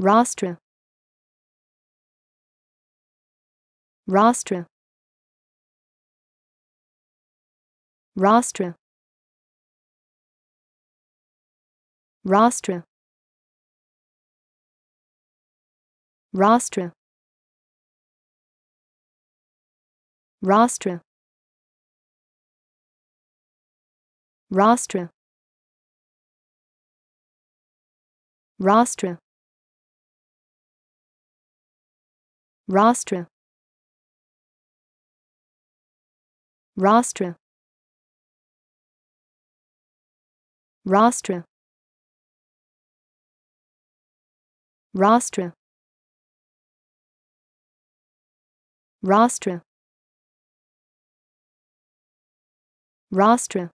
Rastra Rastra Rastra Rastra Rastra Rastra Rastra Rastra Rastra Rastra Rastra Rastra Rastra Rostra.